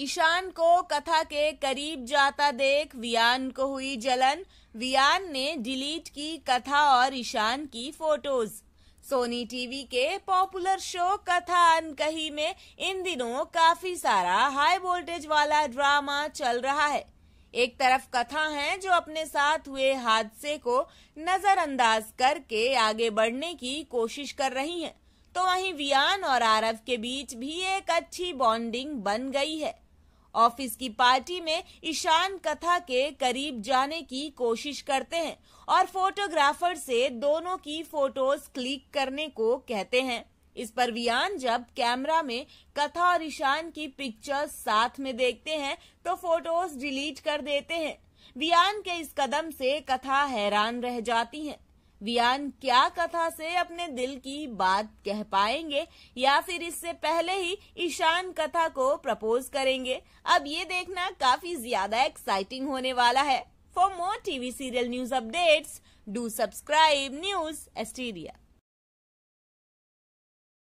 ईशान को कथा के करीब जाता देख वियान को हुई जलन वियान ने डिलीट की कथा और ईशान की फोटोज सोनी टीवी के पॉपुलर शो कथा अनकही में इन दिनों काफी सारा हाई वोल्टेज वाला ड्रामा चल रहा है एक तरफ कथा है जो अपने साथ हुए हादसे को नजरअंदाज करके आगे बढ़ने की कोशिश कर रही है तो वहीं वियान और आरव के बीच भी एक अच्छी बॉन्डिंग बन गई है ऑफिस की पार्टी में ईशान कथा के करीब जाने की कोशिश करते हैं और फोटोग्राफर से दोनों की फोटोज क्लिक करने को कहते हैं इस पर वियान जब कैमरा में कथा और ईशान की पिक्चर साथ में देखते हैं तो फोटोज डिलीट कर देते हैं वियान के इस कदम से कथा हैरान रह जाती है वियान क्या कथा से अपने दिल की बात कह पाएंगे या फिर इससे पहले ही ईशान कथा को प्रपोज करेंगे अब ये देखना काफी ज्यादा एक्साइटिंग होने वाला है for more TV serial news updates do subscribe news Asteria